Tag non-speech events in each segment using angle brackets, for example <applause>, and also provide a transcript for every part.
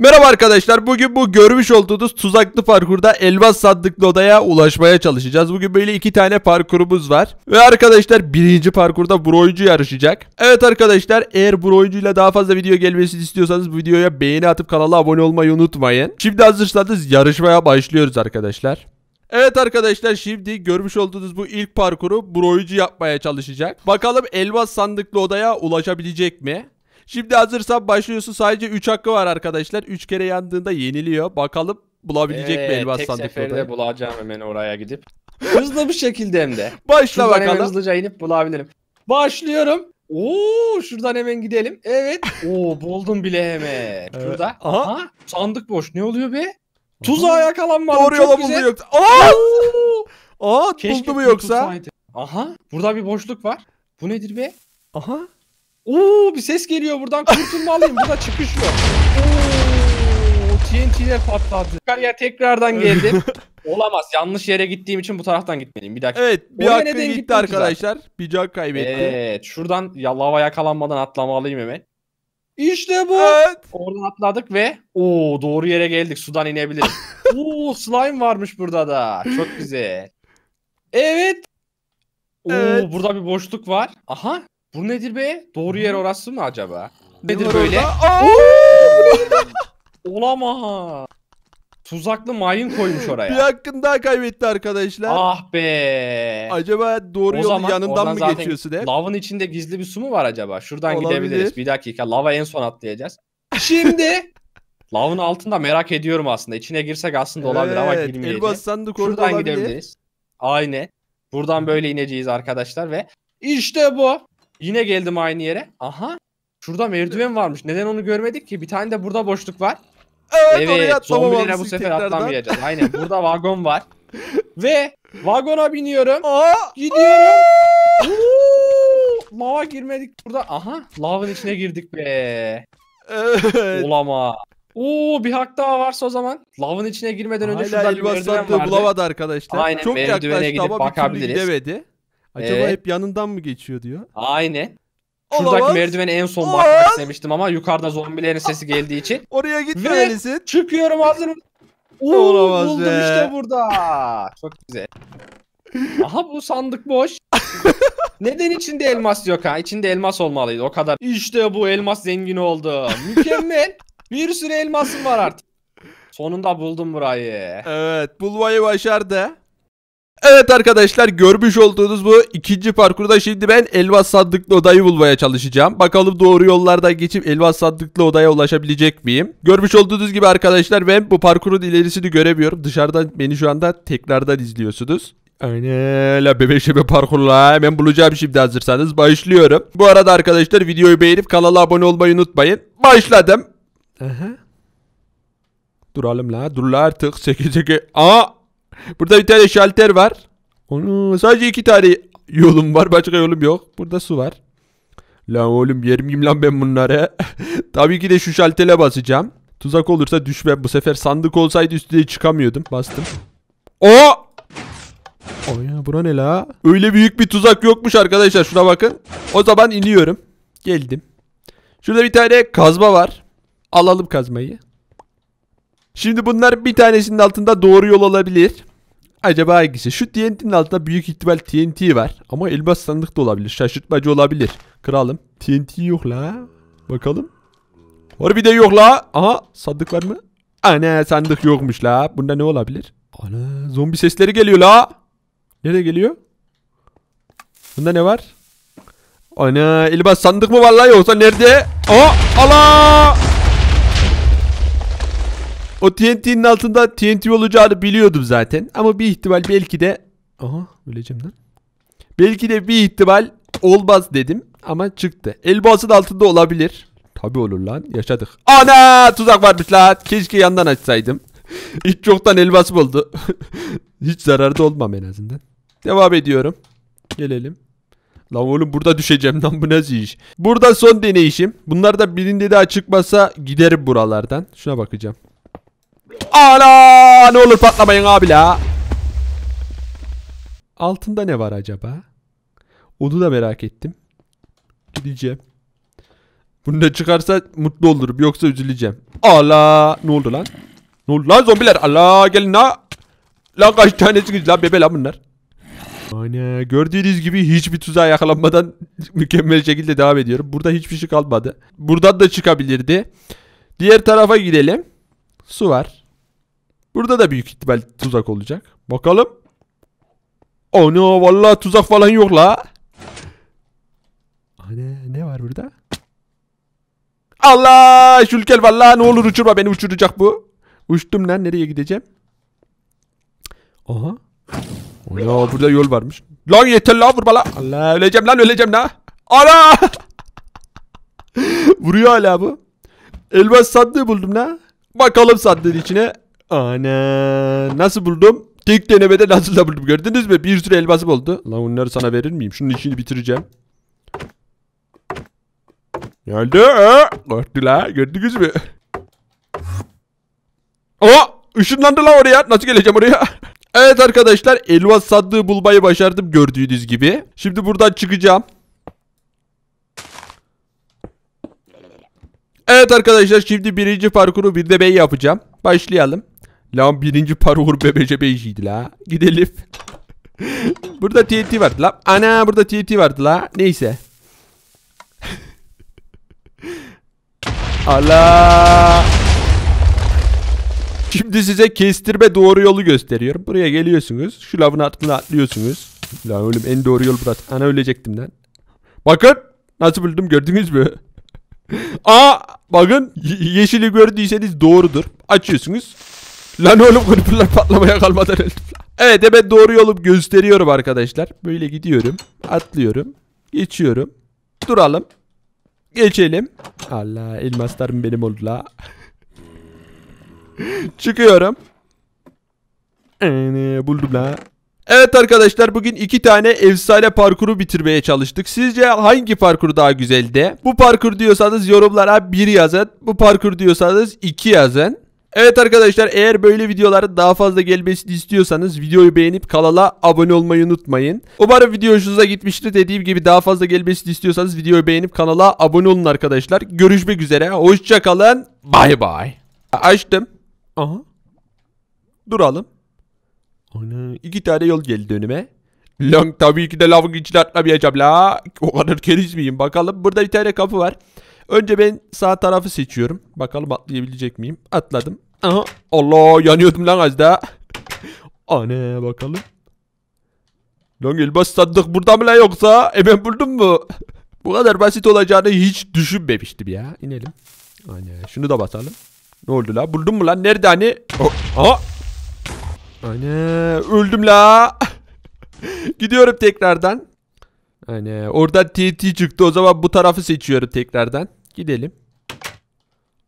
Merhaba arkadaşlar bugün bu görmüş olduğunuz tuzaklı parkurda elmas sandıklı odaya ulaşmaya çalışacağız. Bugün böyle iki tane parkurumuz var. Ve arkadaşlar birinci parkurda Broyuncu yarışacak. Evet arkadaşlar eğer Broyuncu'yla daha fazla video gelmesini istiyorsanız bu videoya beğeni atıp kanala abone olmayı unutmayın. Şimdi hazırsanız yarışmaya başlıyoruz arkadaşlar. Evet arkadaşlar şimdi görmüş olduğunuz bu ilk parkuru Broyuncu yapmaya çalışacak. Bakalım elmas sandıklı odaya ulaşabilecek mi? Şimdi hazırsan başlıyorsun. Sadece 3 hakkı var arkadaşlar. 3 kere yandığında yeniliyor. Bakalım bulabilecek ee, mi Elmas sandıkta? Tek seferde bulacağım hemen oraya gidip. Hızlı bir şekilde hem de. <laughs> Başla Şuradan bakalım. Hemen hızlıca inip bulabilirim. Başlıyorum. Oo şuradan hemen gidelim. Evet. <laughs> Oo buldum bile hemen. Şurada. Aha. Aha. Sandık boş. Ne oluyor be? Tuzağa yakalanmadım. Doğru yola buldu yoktu. Aa! Aa buldu mu yoksa? Aha. Burada bir boşluk var. Bu nedir be? Aha. Oo bir ses geliyor buradan kurtulmalıyım. Burada çıkış yok. Oo TNT'ler patladı. Kariyer tekrardan geldim. <laughs> Olamaz. Yanlış yere gittiğim için bu taraftan gitmeliyim. Bir dakika. Evet. Bir Oraya gitti arkadaşlar. Zaten. Bir can kaybetti. Evet. Şuradan ya, lava yakalanmadan atlamalıyım hemen. İşte bu. Evet. Oradan atladık ve ooo doğru yere geldik. Sudan inebiliriz. <laughs> Ooo slime varmış burada da. Çok güzel. Evet. Oo burada bir boşluk var. Aha bu nedir be? Doğru yer orası mı acaba? Nedir böyle? Aa! Olamaz. Tuzaklı mayın koymuş oraya. Bir oraya. hakkını daha kaybetti arkadaşlar. ah be. Acaba doğru yolun yanından mı zaten geçiyorsun hep? Lavın içinde gizli bir su mu var acaba? Şuradan Olabilir. gidebiliriz. Bir dakika. Lava en son atlayacağız. Şimdi <laughs> lavın altında merak ediyorum aslında. İçine girsek aslında olabilir ama Evet, girmeyeceğiz. sandık orada Şuradan olabilir. gidebiliriz. Aynen. Buradan böyle ineceğiz arkadaşlar ve işte bu. Yine geldim aynı yere. Aha. Şurada merdiven varmış. Neden onu görmedik ki? Bir tane de burada boşluk var. Evet, evet zombilere bu sefer tekrardan. atlamayacağız. Aynen burada vagon var. <laughs> Ve vagona biniyorum. Aa, gidiyorum. Lava girmedik burada. Aha lavın içine girdik be. Evet. Olama. Oo bir hak daha varsa o zaman. Lavın içine girmeden önce Hala şurada bir merdiven vardı. bulamadı arkadaşlar. Aynen Çok merdivene yaklaştı ama bakabiliriz. bir türlü gidemedi. Acaba Evet. hep yanından mı geçiyor diyor. Aynen. Şuradaki Olamaz. merdivene en son bakmak Olamaz. istemiştim ama yukarıda zombilerin sesi geldiği için. <laughs> Oraya gitmemelisin. Çıkıyorum hazırım. Oo, buldum be. işte burada. Çok güzel. <laughs> Aha bu sandık boş. Neden içinde elmas yok ha? İçinde elmas olmalıydı o kadar. İşte bu elmas zengin oldu. Mükemmel. <laughs> Bir sürü elmasım var artık. Sonunda buldum burayı. Evet bulmayı başardı. Evet arkadaşlar görmüş olduğunuz bu ikinci parkurda şimdi ben elmas sandıklı odayı bulmaya çalışacağım. Bakalım doğru yollarda geçip elmas sandıklı odaya ulaşabilecek miyim? Görmüş olduğunuz gibi arkadaşlar ben bu parkurun ilerisini göremiyorum. Dışarıdan beni şu anda tekrardan izliyorsunuz. Aynen la bebeşeme parkurla hemen bulacağım şimdi hazırsanız başlıyorum. Bu arada arkadaşlar videoyu beğenip kanala abone olmayı unutmayın. Başladım. Aha. Duralım la dur la artık 8 8 Aa Burada bir tane şalter var. Onu sadece iki tane yolum var. Başka yolum yok. Burada su var. Lan oğlum yerim miyim lan ben bunları? <laughs> Tabii ki de şu şaltele basacağım. Tuzak olursa düşmem. Bu sefer sandık olsaydı üstüne çıkamıyordum. Bastım. O! O ya bura ne la? Öyle büyük bir tuzak yokmuş arkadaşlar. Şuna bakın. O zaman iniyorum. Geldim. Şurada bir tane kazma var. Alalım kazmayı. Şimdi bunlar bir tanesinin altında doğru yol olabilir. Acaba hangisi? Şu TNT'nin altında büyük ihtimal TNT var. Ama elmas sandık da olabilir. Şaşırtmacı olabilir. Kralım. TNT yok la. Bakalım. Harbi de yok la. Aha sandık var mı? Ana sandık yokmuş la. Bunda ne olabilir? Ana zombi sesleri geliyor la. Nereye geliyor? Bunda ne var? Ana elmas sandık mı vallahi? la yoksa nerede? Aa ala. O TNT'nin altında TNT olacağını biliyordum zaten. Ama bir ihtimal belki de... Aha öleceğim lan. Belki de bir ihtimal olmaz dedim. Ama çıktı. Elbasın altında olabilir. Tabi olur lan. Yaşadık. Ana tuzak varmış lan. Keşke yandan açsaydım. <laughs> Hiç çoktan elbasım oldu. <laughs> Hiç zararda olmam en azından. Devam ediyorum. Gelelim. Lan oğlum burada düşeceğim lan bu nasıl iş? Burada son deneyişim. Bunlar da birinde daha çıkmasa giderim buralardan. Şuna bakacağım. Ana ne olur patlamayın abi la. Altında ne var acaba? Onu da merak ettim. Gideceğim. Bunu da çıkarsa mutlu olurum yoksa üzüleceğim. Allah ne oldu lan? Ne oldu lan zombiler? Allah gelin ha. Lan kaç tanesi gücü lan bebe lan bunlar. Ana gördüğünüz gibi hiçbir tuzağa yakalanmadan <laughs> mükemmel şekilde devam ediyorum. Burada hiçbir şey kalmadı. Buradan da çıkabilirdi. Diğer tarafa gidelim. Su var. Burada da büyük ihtimal tuzak olacak. Bakalım. Oh Ana vallahi tuzak falan yok la. Ne ne var burada? Allah! Şülkel vallahi ne olur uçurma beni uçuracak bu. Uçtum lan nereye gideceğim? Aha. Oh Ya burada yol varmış. Lan yeter la vurma la. Allah öleceğim lan öleceğim la. Ana! <laughs> Vuruyor hala bu. Elmas sandığı buldum la. Bakalım sandığın içine. Ana nasıl buldum? Tek denemede nasıl da buldum gördünüz mü? Bir sürü elmasım oldu. Lan onları sana verir miyim? Şunun işini bitireceğim. Geldi. Korktu la. Gördünüz mü? Aa! Işınlandı la oraya. Nasıl geleceğim oraya? evet arkadaşlar. Elmas sandığı bulmayı başardım gördüğünüz gibi. Şimdi buradan çıkacağım. Evet arkadaşlar şimdi birinci parkuru bir de ben yapacağım. Başlayalım. Lan birinci parur bebece bejiydi la. Gidelim. <laughs> burada TNT vardı la. Ana burada TNT vardı la. Neyse. <laughs> Allah. Şimdi size kestirme doğru yolu gösteriyorum. Buraya geliyorsunuz. Şu lavın altına atlıyorsunuz. La oğlum en doğru yol burası. Ana ölecektim lan. Bakın. Nasıl buldum gördünüz mü? <laughs> Aa bakın yeşili gördüyseniz doğrudur. Açıyorsunuz. Lan oğlum gripler patlamaya kalmadan öldüm. Evet hemen doğru yolu gösteriyorum arkadaşlar. Böyle gidiyorum. Atlıyorum. Geçiyorum. Duralım. Geçelim. Allah elmaslarım benim oldu la. <laughs> Çıkıyorum. Ee, buldum la. Evet arkadaşlar bugün iki tane efsane parkuru bitirmeye çalıştık. Sizce hangi parkur daha güzeldi? Bu parkur diyorsanız yorumlara bir yazın. Bu parkur diyorsanız iki yazın. Evet arkadaşlar eğer böyle videoları daha fazla gelmesini istiyorsanız videoyu beğenip kanala abone olmayı unutmayın. Umarım video hoşunuza gitmiştir. Dediğim gibi daha fazla gelmesini istiyorsanız videoyu beğenip kanala abone olun arkadaşlar. Görüşmek üzere. Hoşçakalın. Bay bay. Açtım. Aha. Duralım. Ana, iki tane yol geldi önüme. Lan tabii ki de lavın içine atlamayacağım la. O kadar keriz miyim bakalım. Burada bir tane kapı var. Önce ben sağ tarafı seçiyorum. Bakalım atlayabilecek miyim? Atladım. Allah yanıyordum lan az daha. Ana bakalım. Lan Elmas Sadık burada mı lan yoksa? E ben buldum mu? Bu kadar basit olacağını hiç düşünmemiştim ya. İnelim. Ana şunu da basalım. Ne oldu lan? Buldun mu lan? Nerede hani? Oh. Aha. Ana öldüm la. <laughs> Gidiyorum tekrardan. Hani oradan TNT çıktı o zaman bu tarafı seçiyorum tekrardan. Gidelim.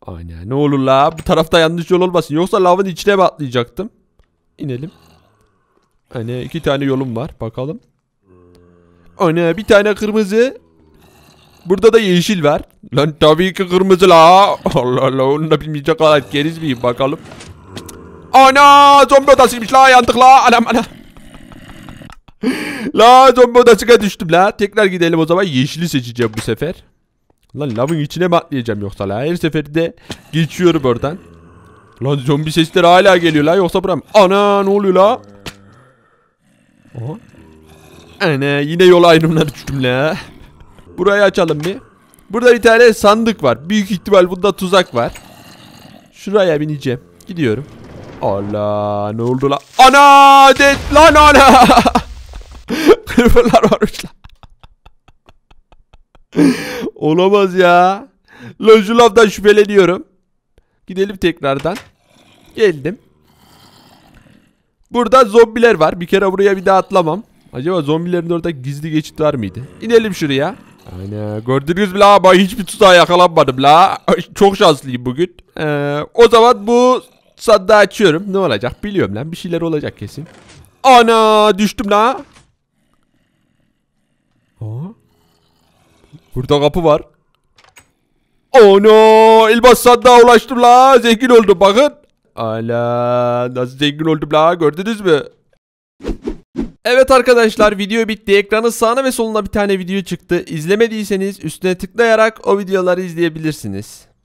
Aynen. Ne olur la bu tarafta yanlış yol olmasın. Yoksa lavın içine mi atlayacaktım? İnelim. Hani iki tane yolum var. Bakalım. Ana hani bir tane kırmızı. Burada da yeşil var. Lan tabii ki kırmızı la. Allah Allah onu da bilmeyecek kadar geriz miyim bakalım. Ana zombi odasıymış la yandık la. Anam anam. la zombi odasına düştüm la. Tekrar gidelim o zaman. Yeşili seçeceğim bu sefer. Lan lavın içine mi atlayacağım yoksa la? Her seferinde geçiyorum oradan. Lan zombi sesleri hala geliyor la yoksa buram. Ana ne oluyor la? Aha. Ana yine yol ayrımına düştüm la. Burayı açalım bir. Burada bir tane sandık var. Büyük ihtimal bunda tuzak var. Şuraya bineceğim. Gidiyorum. Allah ne oldu la? Ana! Det lan ana! <laughs> Kırfırlar varmış lan. Olamaz ya. Lan şüpheleniyorum. Gidelim tekrardan. Geldim. Burada zombiler var. Bir kere buraya bir daha atlamam. Acaba zombilerin orada gizli geçit var mıydı? İnelim şuraya. Aynen. Gördünüz mü la? Ben hiçbir tuzağa yakalanmadım la. Çok şanslıyım bugün. Ee, o zaman bu sandığı açıyorum. Ne olacak? Biliyorum lan. Bir şeyler olacak kesin. Ana düştüm la. Aa. Burada kapı var. Oh no! İlbas sandığa ulaştım la. Zengin oldum bakın. Ala nasıl zengin oldum la gördünüz mü? Evet arkadaşlar video bitti. Ekranın sağına ve soluna bir tane video çıktı. İzlemediyseniz üstüne tıklayarak o videoları izleyebilirsiniz.